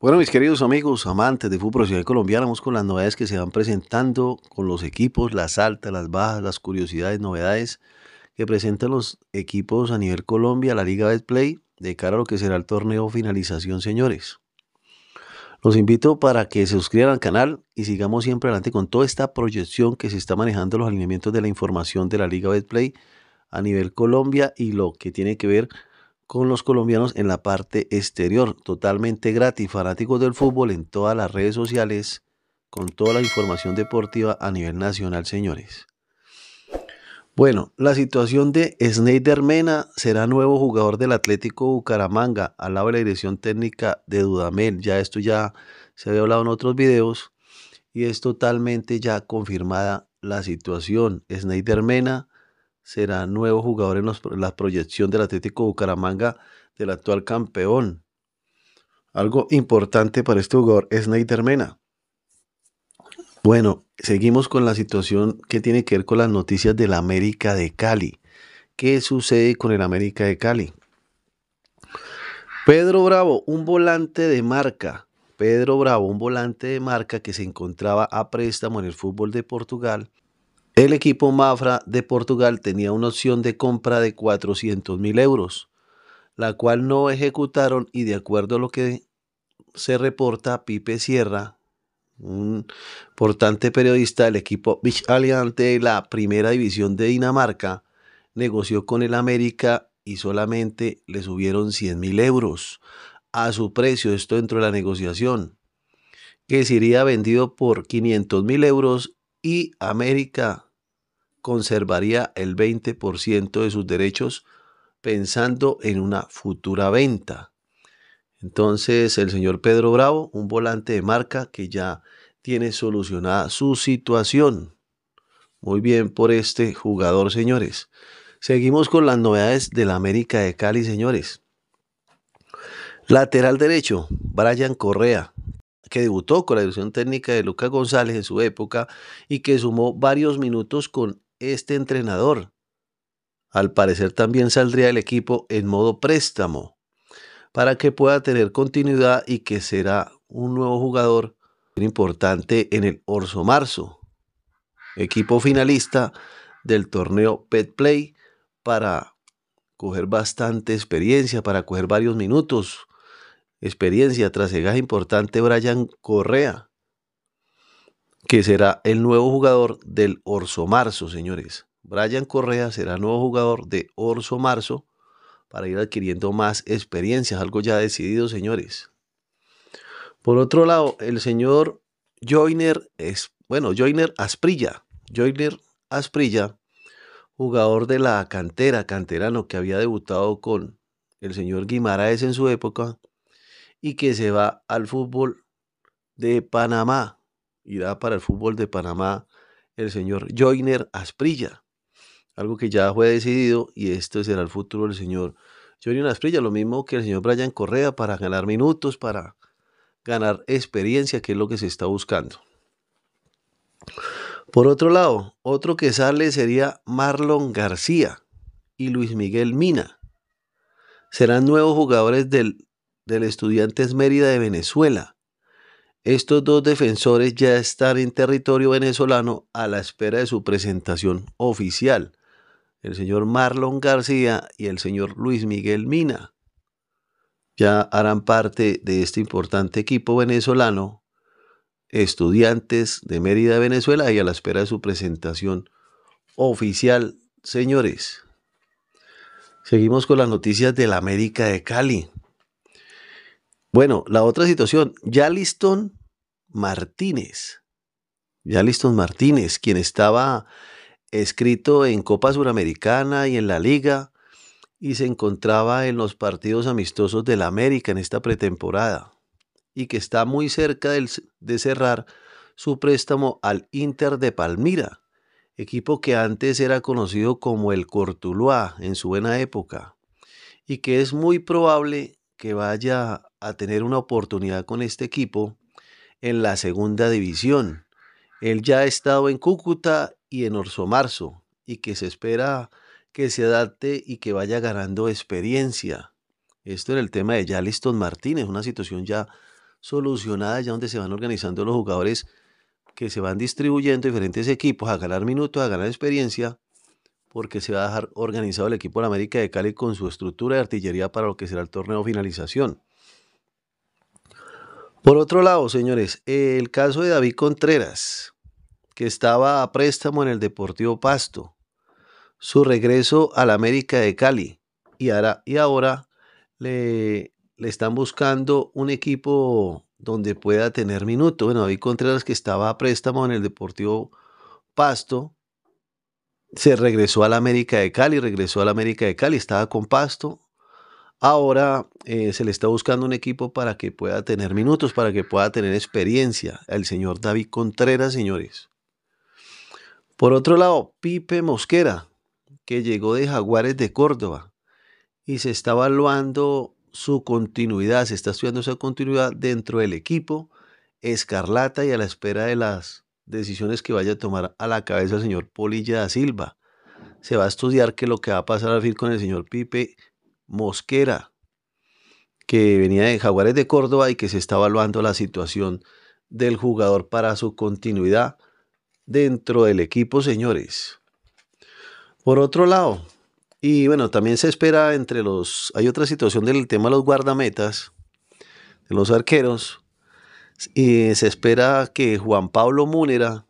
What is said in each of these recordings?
Bueno, mis queridos amigos, amantes de fútbol profesional colombiano, vamos con las novedades que se van presentando con los equipos, las altas, las bajas, las curiosidades, novedades que presentan los equipos a nivel Colombia, la Liga Betplay, de cara a lo que será el torneo finalización, señores. Los invito para que se suscriban al canal y sigamos siempre adelante con toda esta proyección que se está manejando los alineamientos de la información de la Liga Betplay a nivel Colombia y lo que tiene que ver con los colombianos en la parte exterior. Totalmente gratis. Fanáticos del fútbol en todas las redes sociales con toda la información deportiva a nivel nacional, señores. Bueno, la situación de Sneider Mena será nuevo jugador del Atlético Bucaramanga al lado de la dirección técnica de Dudamel. Ya esto ya se había hablado en otros videos y es totalmente ya confirmada la situación. Sneider Mena será nuevo jugador en la proyección del Atlético Bucaramanga del actual campeón. Algo importante para este jugador es Neider Mena. Bueno, seguimos con la situación que tiene que ver con las noticias del América de Cali. ¿Qué sucede con el América de Cali? Pedro Bravo, un volante de marca. Pedro Bravo, un volante de marca que se encontraba a préstamo en el fútbol de Portugal, el equipo Mafra de Portugal tenía una opción de compra de 400 mil euros, la cual no ejecutaron y de acuerdo a lo que se reporta, Pipe Sierra, un importante periodista del equipo Beach de la primera división de Dinamarca, negoció con el América y solamente le subieron 100 mil euros a su precio, esto dentro de la negociación, que sería vendido por 500 mil euros y América conservaría el 20% de sus derechos pensando en una futura venta. Entonces el señor Pedro Bravo, un volante de marca que ya tiene solucionada su situación. Muy bien por este jugador, señores. Seguimos con las novedades de la América de Cali, señores. Lateral derecho, Brian Correa, que debutó con la dirección técnica de Lucas González en su época y que sumó varios minutos con este entrenador. Al parecer también saldría el equipo en modo préstamo para que pueda tener continuidad y que será un nuevo jugador importante en el Orso Marzo, equipo finalista del torneo Pet Play para coger bastante experiencia, para coger varios minutos, experiencia tras importante Brian Correa que será el nuevo jugador del Orso Marzo, señores. Brian Correa será nuevo jugador de Orso Marzo para ir adquiriendo más experiencias, algo ya decidido, señores. Por otro lado, el señor Joyner, es, bueno, Joyner Asprilla, Joyner Asprilla, jugador de la cantera, canterano que había debutado con el señor Guimaraes en su época y que se va al fútbol de Panamá irá para el fútbol de Panamá el señor Joyner Asprilla. Algo que ya fue decidido y esto será el futuro del señor Joyner Asprilla. Lo mismo que el señor Brian Correa para ganar minutos, para ganar experiencia, que es lo que se está buscando. Por otro lado, otro que sale sería Marlon García y Luis Miguel Mina. Serán nuevos jugadores del, del Estudiantes Mérida de Venezuela. Estos dos defensores ya están en territorio venezolano a la espera de su presentación oficial, el señor Marlon García y el señor Luis Miguel Mina. Ya harán parte de este importante equipo venezolano, estudiantes de Mérida, Venezuela, y a la espera de su presentación oficial, señores. Seguimos con las noticias de la América de Cali. Bueno, la otra situación, Yaliston Martínez. Yaliston Martínez, quien estaba escrito en Copa Suramericana y en la Liga y se encontraba en los partidos amistosos del América en esta pretemporada y que está muy cerca de cerrar su préstamo al Inter de Palmira, equipo que antes era conocido como el Cortuluá en su buena época y que es muy probable que vaya a tener una oportunidad con este equipo en la segunda división. Él ya ha estado en Cúcuta y en Orso Marzo y que se espera que se adapte y que vaya ganando experiencia. Esto en el tema de Jaliston Martínez, una situación ya solucionada, ya donde se van organizando los jugadores que se van distribuyendo diferentes equipos a ganar minutos, a ganar experiencia porque se va a dejar organizado el equipo de la América de Cali con su estructura de artillería para lo que será el torneo finalización. Por otro lado, señores, el caso de David Contreras, que estaba a préstamo en el Deportivo Pasto, su regreso al América de Cali y ahora, le, están buscando un equipo donde pueda tener minutos. Bueno, David Contreras que estaba a préstamo en el Deportivo Pasto, se regresó a la América de Cali, regresó a la América de Cali, estaba con Pasto. Ahora eh, se le está buscando un equipo para que pueda tener minutos, para que pueda tener experiencia. El señor David Contreras, señores. Por otro lado, Pipe Mosquera, que llegó de Jaguares de Córdoba y se está evaluando su continuidad, se está estudiando su continuidad dentro del equipo Escarlata y a la espera de las decisiones que vaya a tomar a la cabeza el señor Polilla da Silva. Se va a estudiar que lo que va a pasar al fin con el señor Pipe Mosquera, que venía de Jaguares de Córdoba y que se está evaluando la situación del jugador para su continuidad dentro del equipo, señores. Por otro lado, y bueno, también se espera entre los. Hay otra situación del tema de los guardametas, de los arqueros, y se espera que Juan Pablo Múnera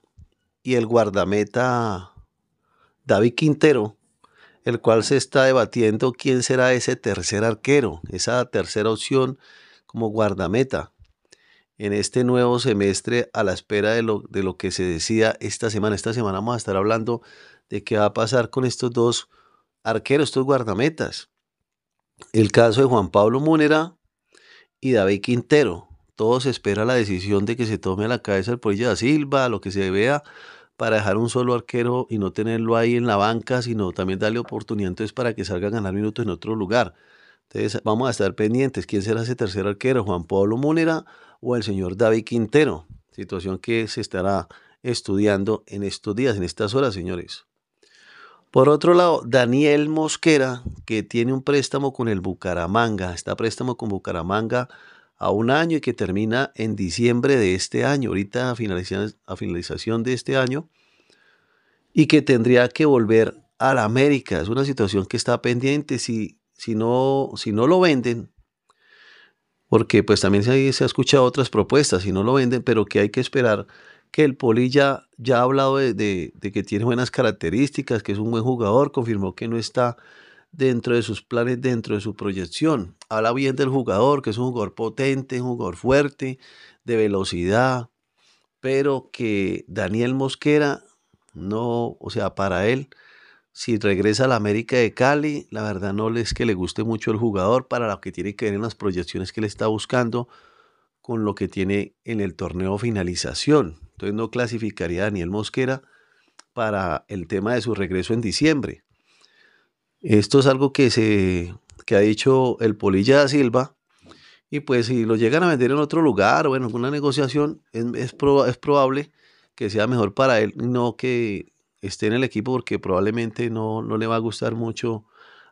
y el guardameta David Quintero, el cual se está debatiendo quién será ese tercer arquero, esa tercera opción como guardameta en este nuevo semestre a la espera de lo, de lo que se decía esta semana. Esta semana vamos a estar hablando de qué va a pasar con estos dos arqueros, estos guardametas. El caso de Juan Pablo Múnera y David Quintero. Todos espera la decisión de que se tome a la cabeza el Polilla da Silva, lo que se vea, para dejar un solo arquero y no tenerlo ahí en la banca, sino también darle oportunidad entonces para que salga a ganar minutos en otro lugar. Entonces vamos a estar pendientes. ¿Quién será ese tercer arquero? ¿Juan Pablo Múnera o el señor David Quintero? Situación que se estará estudiando en estos días, en estas horas, señores. Por otro lado, Daniel Mosquera, que tiene un préstamo con el Bucaramanga, está préstamo con Bucaramanga a un año y que termina en diciembre de este año, ahorita a finalización, de este año, y que tendría que volver a la América. Es una situación que está pendiente si, si, no, si no lo venden, porque pues también se, han ha escuchado otras propuestas, si no lo venden, pero que hay que esperar que el Poli ya, ha hablado de que tiene buenas características, que es un buen jugador, confirmó que no está dentro de sus planes, dentro de su proyección. Habla bien del jugador, que es un jugador potente, un jugador fuerte, de velocidad, pero que Daniel Mosquera, no, o sea, para él, si regresa a la América de Cali, la verdad no es que le guste mucho el jugador para lo que tiene que ver en las proyecciones que le está buscando con lo que tiene en el torneo finalización. Entonces no clasificaría a Daniel Mosquera para el tema de su regreso en diciembre. Esto es algo que se que ha dicho el Polilla da Silva. Y pues si lo llegan a vender en otro lugar o en alguna negociación, es, es, probable que sea mejor para él, no que esté en el equipo, porque probablemente no, le va a gustar mucho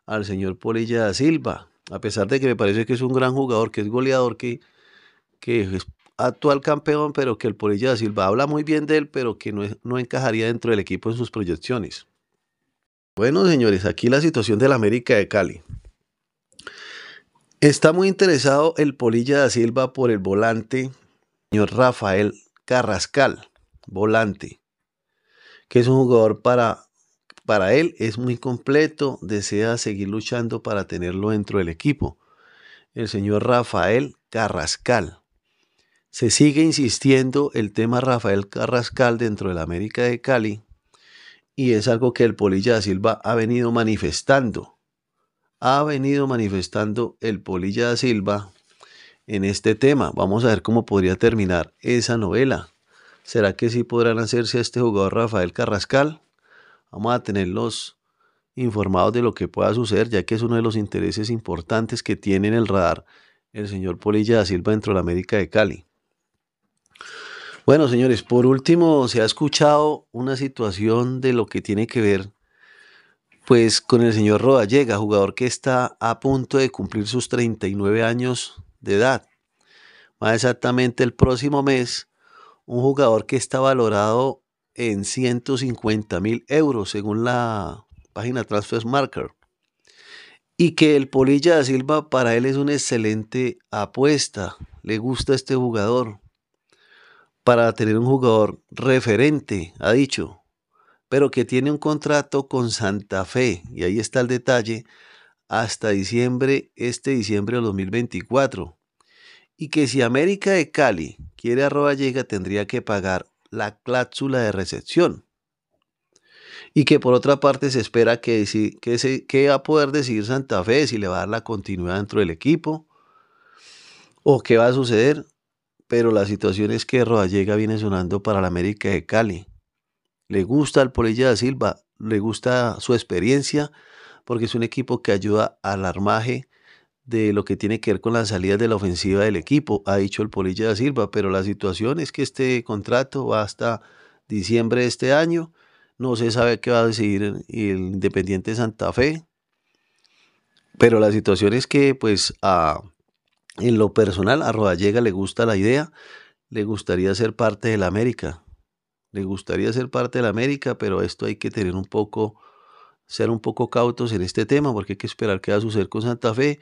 al señor Polilla da Silva. A pesar de que me parece que es un gran jugador, que es goleador, que, que es actual campeón, pero que el Polilla da Silva habla muy bien de él, pero que no, no encajaría dentro del equipo en sus proyecciones. Bueno, señores, aquí la situación de la América de Cali. Está muy interesado el Polilla da Silva por el volante, señor Rafael Carrascal, volante, que es un jugador para, para él, es muy completo, desea seguir luchando para tenerlo dentro del equipo. El señor Rafael Carrascal. Se sigue insistiendo el tema Rafael Carrascal dentro de la América de Cali, y es algo que el Polilla da Silva ha venido manifestando. Ha venido manifestando el Polilla da Silva en este tema. Vamos a ver cómo podría terminar esa novela. ¿Será que sí podrán hacerse a este jugador Rafael Carrascal? Vamos a tenerlos informados de lo que pueda suceder, ya que es uno de los intereses importantes que tiene en el radar el señor Polilla da Silva dentro de la América de Cali. Bueno, señores, por último se ha escuchado una situación de lo que tiene que ver pues con el señor Rodallega, jugador que está a punto de cumplir sus 39 años de edad. Más exactamente el próximo mes, un jugador que está valorado en 150 mil euros según la página Transfer Marker. Y que el Polilla da Silva para él es una excelente apuesta. Le gusta este jugador para tener un jugador referente, ha dicho, pero que tiene un contrato con Santa Fe, y ahí está el detalle, hasta diciembre, este diciembre de 2024. Y que si América de Cali quiere a llega tendría que pagar la cláusula de recepción. Y que por otra parte se espera que, que, se, que va a poder decidir Santa Fe si le va a dar la continuidad dentro del equipo o qué va a suceder pero la situación es que Rodallega viene sonando para la América de Cali. Le gusta al Polilla da Silva, le gusta su experiencia, porque es un equipo que ayuda al armaje de lo que tiene que ver con las salidas de la ofensiva del equipo, ha dicho el Polilla da Silva, pero la situación es que este contrato va hasta diciembre de este año, no se sabe qué va a decidir el Independiente Santa Fe, pero la situación es que pues a... En lo personal, a Rodallega le gusta la idea, le gustaría ser parte de la América. Le gustaría ser parte de la América, pero esto hay que tener un poco, ser un poco cautos en este tema, porque hay que esperar qué va a suceder con Santa Fe.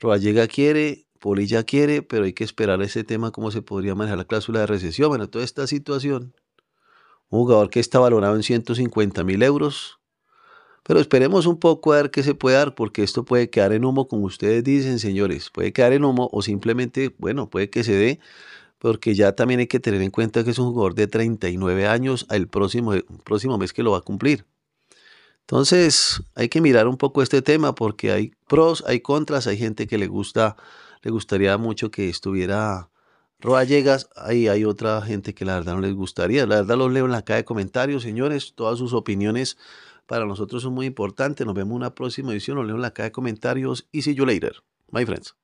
Rodallega quiere, Polilla quiere, pero hay que esperar ese tema, cómo se podría manejar la cláusula de recesión. Bueno, toda esta situación, un jugador que está valorado en 150 mil euros, pero esperemos un poco a ver qué se puede dar, porque esto puede quedar en humo, como ustedes dicen, señores. Puede quedar en humo o simplemente, bueno, puede que se dé, porque ya también hay que tener en cuenta que es un jugador de 39 años al próximo, próximo mes que lo va a cumplir. Entonces, hay que mirar un poco este tema porque hay pros, hay contras, hay gente que le gusta, le gustaría mucho que estuviera Roa Llegas, ahí hay otra gente que la verdad no les gustaría. La verdad los leo en la caja de comentarios, señores, todas sus opiniones para nosotros es muy importante. Nos vemos en una próxima edición. Nos leo en la caja de comentarios. Y see you later. My friends.